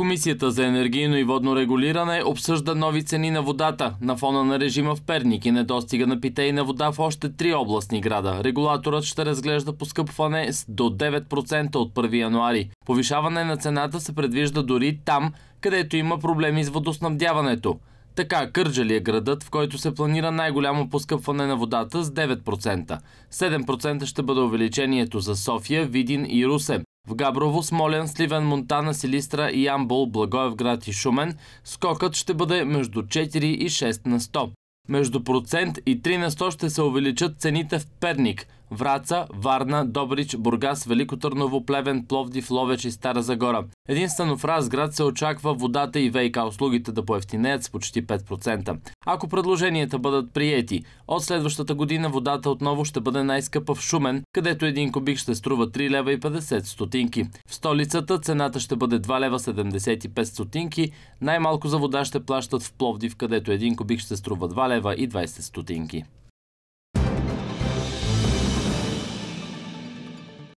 Комисията за енергийно и водно регулиране обсъжда нови цени на водата на фона на режима в Перник и недостига на питейна вода в още три областни града. Регулаторът ще разглежда поскъпване с до 9% от 1 януари. Повишаване на цената се предвижда дори там, където има проблеми с водоснабдяването. Така, Кърджали е градът, в който се планира най-голямо поскъпване на водата с 9%. 7% ще бъде увеличението за София, Видин и Русе. В Габрово, Смолен, Сливен, Монтана, Силистра, Ямбол, Благоевград и Шумен скокът ще бъде между 4 и 6 на 100. Между процент и 3 на 100 ще се увеличат цените в Перник – Враца, Варна, Добрич, Бургас, Велико Търново, Плевен, Пловдив, Ловеч и Стара Загора. Единствено в Разград се очаква водата и ВК услугите да поевтинеят с почти 5%. Ако предложенията бъдат приети, от следващата година водата отново ще бъде най-скъпа в Шумен, където един кубик ще струва 3 лева и 50 стотинки. В столицата цената ще бъде 2 лева 75 стотинки, най-малко за вода ще плащат в Пловдив, където един кубик ще струва 2 лева и 20 стотинки.